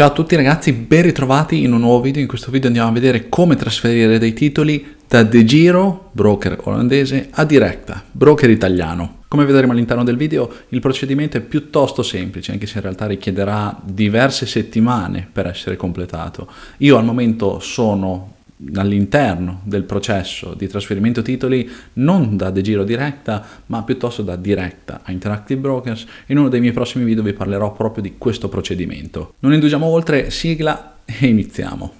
Ciao a tutti ragazzi, ben ritrovati in un nuovo video. In questo video andiamo a vedere come trasferire dei titoli da De Giro, broker olandese, a Directa, broker italiano. Come vedremo all'interno del video, il procedimento è piuttosto semplice, anche se in realtà richiederà diverse settimane per essere completato. Io al momento sono all'interno del processo di trasferimento titoli non da De Giro diretta ma piuttosto da diretta a Interactive Brokers in uno dei miei prossimi video vi parlerò proprio di questo procedimento. Non indugiamo oltre, sigla e iniziamo.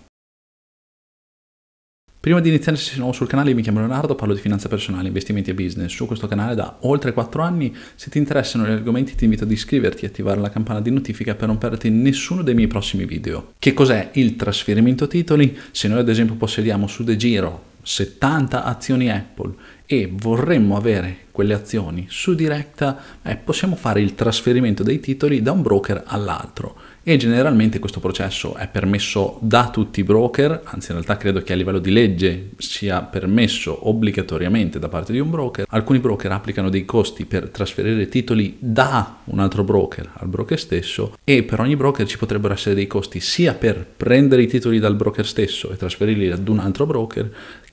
Prima di iniziare se sei nuovo sul canale mi chiamo Leonardo, parlo di finanza personale, investimenti e business su questo canale da oltre 4 anni. Se ti interessano gli argomenti ti invito ad iscriverti e attivare la campana di notifica per non perderti nessuno dei miei prossimi video. Che cos'è il trasferimento titoli? Se noi ad esempio possediamo su De Giro 70 azioni Apple e vorremmo avere quelle azioni su diretta, eh, possiamo fare il trasferimento dei titoli da un broker all'altro e generalmente questo processo è permesso da tutti i broker, anzi in realtà credo che a livello di legge sia permesso obbligatoriamente da parte di un broker. Alcuni broker applicano dei costi per trasferire titoli da un altro broker al broker stesso e per ogni broker ci potrebbero essere dei costi sia per prendere i titoli dal broker stesso e trasferirli ad un altro broker,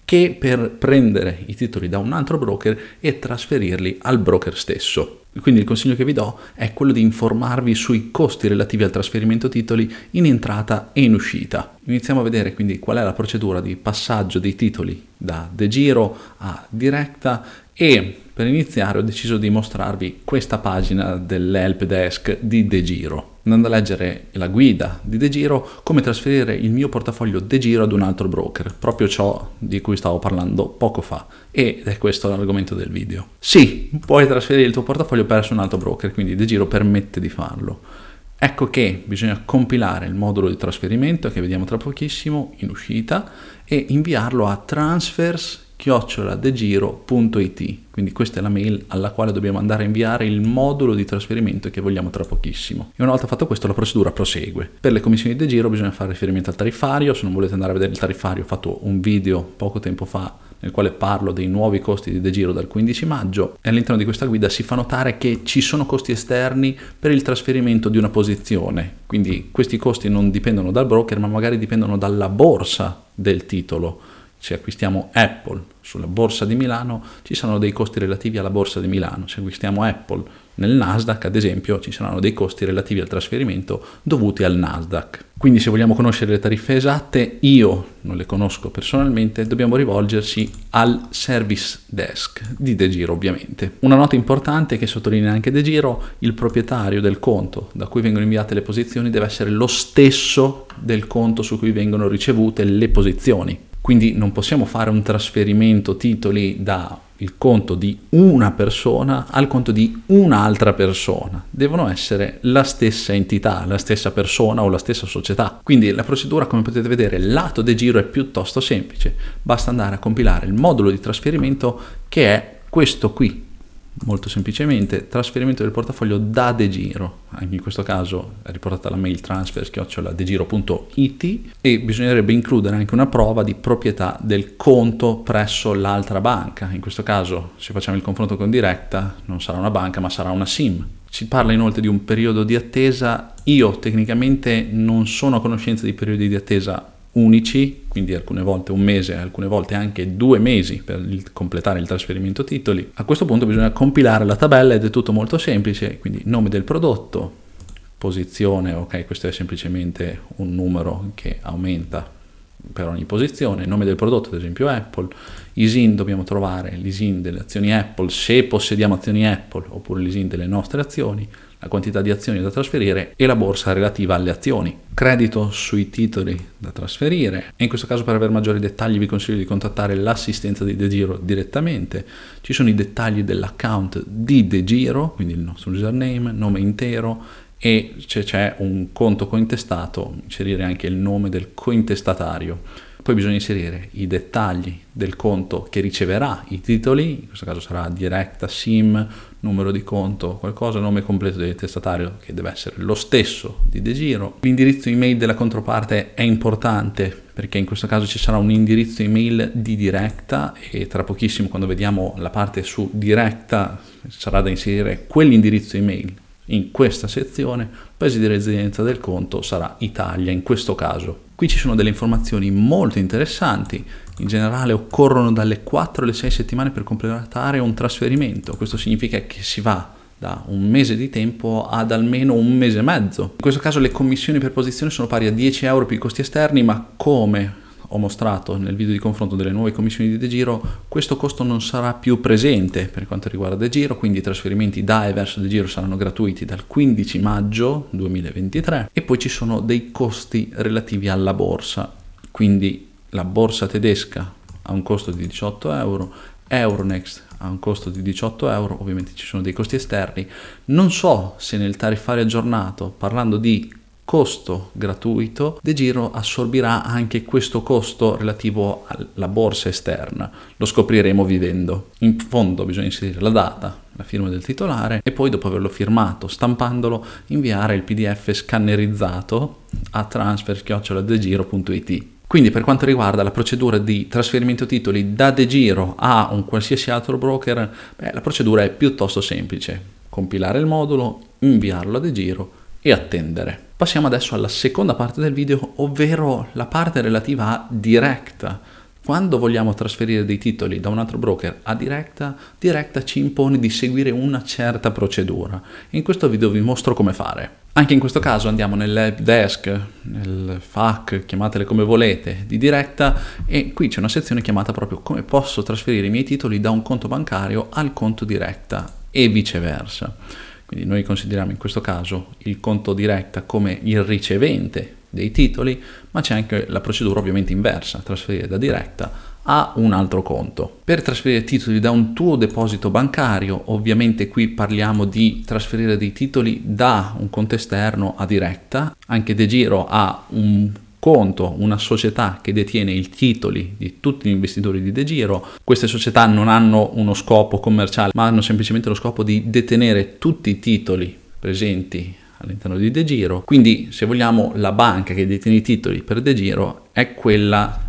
che per prendere i titoli da un altro broker e trasferirli al broker stesso. Quindi il consiglio che vi do è quello di informarvi sui costi relativi al trasferimento titoli in entrata e in uscita. Iniziamo a vedere quindi qual è la procedura di passaggio dei titoli da De Giro a Directa e per iniziare ho deciso di mostrarvi questa pagina dell'help desk di De Giro. Andando a leggere la guida di De Giro, come trasferire il mio portafoglio De Giro ad un altro broker, proprio ciò di cui stavo parlando poco fa. Ed è questo l'argomento del video. Sì, puoi trasferire il tuo portafoglio presso un altro broker, quindi De Giro permette di farlo. Ecco che bisogna compilare il modulo di trasferimento che vediamo tra pochissimo in uscita e inviarlo a transfers chioccioladegiro.it quindi questa è la mail alla quale dobbiamo andare a inviare il modulo di trasferimento che vogliamo tra pochissimo. E una volta fatto questo la procedura prosegue. Per le commissioni di giro bisogna fare riferimento al tariffario, se non volete andare a vedere il tariffario ho fatto un video poco tempo fa nel quale parlo dei nuovi costi di De Giro dal 15 maggio e all'interno di questa guida si fa notare che ci sono costi esterni per il trasferimento di una posizione, quindi questi costi non dipendono dal broker ma magari dipendono dalla borsa del titolo se acquistiamo Apple sulla borsa di Milano ci saranno dei costi relativi alla borsa di Milano, se acquistiamo Apple nel Nasdaq ad esempio ci saranno dei costi relativi al trasferimento dovuti al Nasdaq. Quindi se vogliamo conoscere le tariffe esatte, io non le conosco personalmente, dobbiamo rivolgersi al service desk di De Giro ovviamente. Una nota importante che sottolinea anche De Giro, il proprietario del conto da cui vengono inviate le posizioni deve essere lo stesso del conto su cui vengono ricevute le posizioni. Quindi non possiamo fare un trasferimento titoli dal conto di una persona al conto di un'altra persona. Devono essere la stessa entità, la stessa persona o la stessa società. Quindi la procedura, come potete vedere, lato de giro è piuttosto semplice. Basta andare a compilare il modulo di trasferimento che è questo qui, Molto semplicemente, trasferimento del portafoglio da DeGiro, anche in questo caso è riportata la mail transfer degiro.it e bisognerebbe includere anche una prova di proprietà del conto presso l'altra banca, in questo caso se facciamo il confronto con Directa non sarà una banca ma sarà una SIM. Si parla inoltre di un periodo di attesa, io tecnicamente non sono a conoscenza di periodi di attesa unici, quindi alcune volte un mese, alcune volte anche due mesi per il, completare il trasferimento titoli. A questo punto bisogna compilare la tabella ed è tutto molto semplice, quindi nome del prodotto, posizione, ok, questo è semplicemente un numero che aumenta per ogni posizione, il nome del prodotto, ad esempio Apple, ISIN dobbiamo trovare l'ISIN delle azioni Apple, se possediamo azioni Apple, oppure l'ISIN delle nostre azioni, la quantità di azioni da trasferire e la borsa relativa alle azioni. Credito sui titoli da trasferire e in questo caso per avere maggiori dettagli vi consiglio di contattare l'assistenza di De Giro direttamente. Ci sono i dettagli dell'account di De Giro, quindi il nostro username, nome intero e se c'è un conto cointestato, inserire anche il nome del cointestatario. Poi bisogna inserire i dettagli del conto che riceverà i titoli, in questo caso sarà diretta, SIM, numero di conto, qualcosa, nome completo del testatario che deve essere lo stesso di De Giro. L'indirizzo email della controparte è importante perché in questo caso ci sarà un indirizzo email di diretta e tra pochissimo quando vediamo la parte su diretta sarà da inserire quell'indirizzo email in questa sezione il paese di residenza del conto sarà Italia in questo caso. Qui ci sono delle informazioni molto interessanti, in generale occorrono dalle 4 alle 6 settimane per completare un trasferimento, questo significa che si va da un mese di tempo ad almeno un mese e mezzo. In questo caso le commissioni per posizione sono pari a 10 euro più i costi esterni, ma come ho mostrato nel video di confronto delle nuove commissioni di De Giro, questo costo non sarà più presente per quanto riguarda De Giro, quindi i trasferimenti da e verso De Giro saranno gratuiti dal 15 maggio 2023 e poi ci sono dei costi relativi alla borsa, quindi la borsa tedesca ha un costo di 18 euro, Euronext ha un costo di 18 euro, ovviamente ci sono dei costi esterni, non so se nel tariffario aggiornato parlando di costo gratuito, De Giro assorbirà anche questo costo relativo alla borsa esterna. Lo scopriremo vivendo. In fondo bisogna inserire la data, la firma del titolare e poi dopo averlo firmato, stampandolo, inviare il PDF scannerizzato a transfer@degiro.it. Quindi per quanto riguarda la procedura di trasferimento titoli da De Giro a un qualsiasi altro broker, beh, la procedura è piuttosto semplice. Compilare il modulo, inviarlo a De Giro e attendere. Passiamo adesso alla seconda parte del video, ovvero la parte relativa a diretta. Quando vogliamo trasferire dei titoli da un altro broker a diretta, diretta ci impone di seguire una certa procedura. In questo video vi mostro come fare. Anche in questo caso andiamo nell'help desk, nel FAC, chiamatele come volete, di diretta e qui c'è una sezione chiamata proprio come posso trasferire i miei titoli da un conto bancario al conto diretta e viceversa. Quindi noi consideriamo in questo caso il conto diretta come il ricevente dei titoli, ma c'è anche la procedura ovviamente inversa, trasferire da diretta a un altro conto. Per trasferire titoli da un tuo deposito bancario, ovviamente qui parliamo di trasferire dei titoli da un conto esterno a diretta, anche De Giro ha un conto una società che detiene i titoli di tutti gli investitori di De Giro. Queste società non hanno uno scopo commerciale, ma hanno semplicemente lo scopo di detenere tutti i titoli presenti all'interno di De Giro. Quindi, se vogliamo, la banca che detiene i titoli per De Giro è quella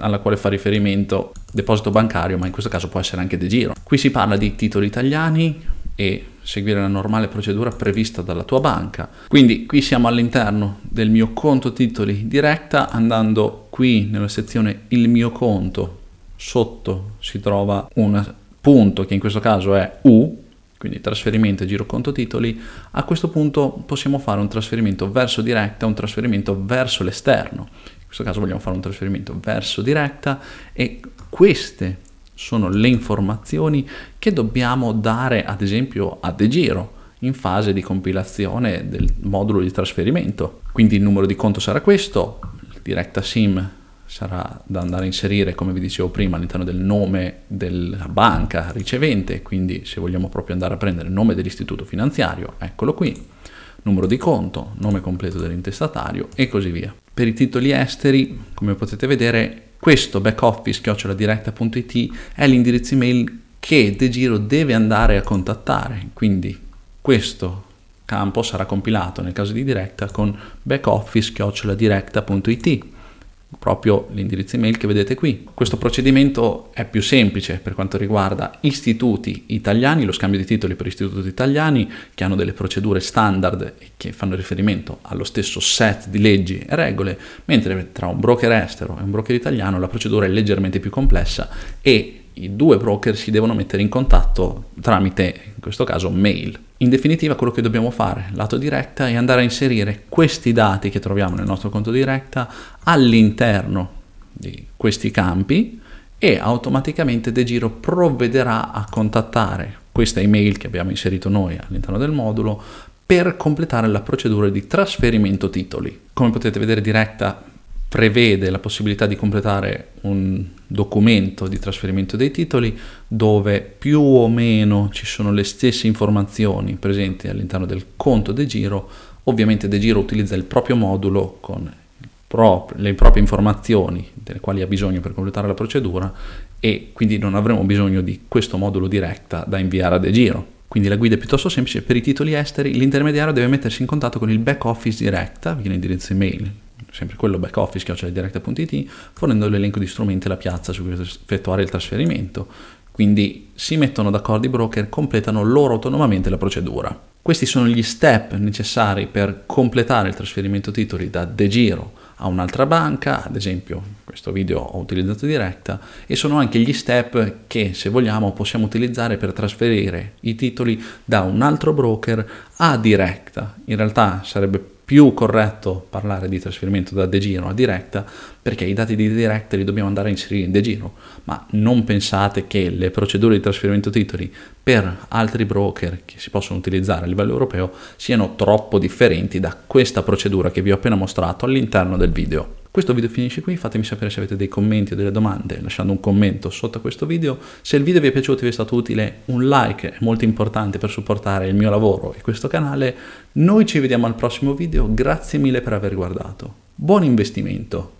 alla quale fa riferimento deposito bancario, ma in questo caso può essere anche De Giro. Qui si parla di titoli italiani e seguire la normale procedura prevista dalla tua banca. Quindi qui siamo all'interno del mio conto titoli diretta, andando qui nella sezione il mio conto, sotto si trova un punto che in questo caso è U, quindi trasferimento e giro conto titoli, a questo punto possiamo fare un trasferimento verso diretta, un trasferimento verso l'esterno. In questo caso vogliamo fare un trasferimento verso diretta e queste sono le informazioni che dobbiamo dare ad esempio a De Giro in fase di compilazione del modulo di trasferimento. Quindi il numero di conto sarà questo, il diretta sim sarà da andare a inserire, come vi dicevo prima, all'interno del nome della banca ricevente, quindi se vogliamo proprio andare a prendere il nome dell'istituto finanziario, eccolo qui, numero di conto, nome completo dell'intestatario e così via. Per i titoli esteri, come potete vedere, questo backoffice-diretta.it è l'indirizzo email che De Giro deve andare a contattare, quindi questo campo sarà compilato nel caso di diretta con backoffice-diretta.it proprio l'indirizzo email che vedete qui. Questo procedimento è più semplice per quanto riguarda istituti italiani, lo scambio di titoli per istituti italiani che hanno delle procedure standard e che fanno riferimento allo stesso set di leggi e regole, mentre tra un broker estero e un broker italiano la procedura è leggermente più complessa e i due broker si devono mettere in contatto tramite, in questo caso, mail. In definitiva quello che dobbiamo fare lato diretta è andare a inserire questi dati che troviamo nel nostro conto diretta all'interno di questi campi e automaticamente De Giro provvederà a contattare questa email che abbiamo inserito noi all'interno del modulo per completare la procedura di trasferimento titoli. Come potete vedere diretta prevede la possibilità di completare un documento di trasferimento dei titoli dove più o meno ci sono le stesse informazioni presenti all'interno del conto De Giro. Ovviamente De Giro utilizza il proprio modulo con prop- le proprie informazioni delle quali ha bisogno per completare la procedura e quindi non avremo bisogno di questo modulo diretta da inviare a De Giro. Quindi la guida è piuttosto semplice, per i titoli esteri l'intermediario deve mettersi in contatto con il back office diretta, viene indirizzo email sempre quello back office che ho, cioè direct.it, fornendo l'elenco di strumenti e la piazza su cui effettuare il trasferimento. Quindi si mettono d'accordo i broker, completano loro autonomamente la procedura. Questi sono gli step necessari per completare il trasferimento titoli da De Giro a un'altra banca, ad esempio questo video ho utilizzato Directa, e sono anche gli step che se vogliamo possiamo utilizzare per trasferire i titoli da un altro broker a Directa. In realtà sarebbe più più corretto parlare di trasferimento da De Giro a Direct perché i dati di Direct li dobbiamo andare a inserire in De Giro, ma non pensate che le procedure di trasferimento titoli per altri broker che si possono utilizzare a livello europeo siano troppo differenti da questa procedura che vi ho appena mostrato all'interno del video. Questo video finisce qui, fatemi sapere se avete dei commenti o delle domande lasciando un commento sotto questo video. Se il video vi è piaciuto e vi è stato utile, un like è molto importante per supportare il mio lavoro e questo canale. Noi ci vediamo al prossimo video, grazie mille per aver guardato. Buon investimento!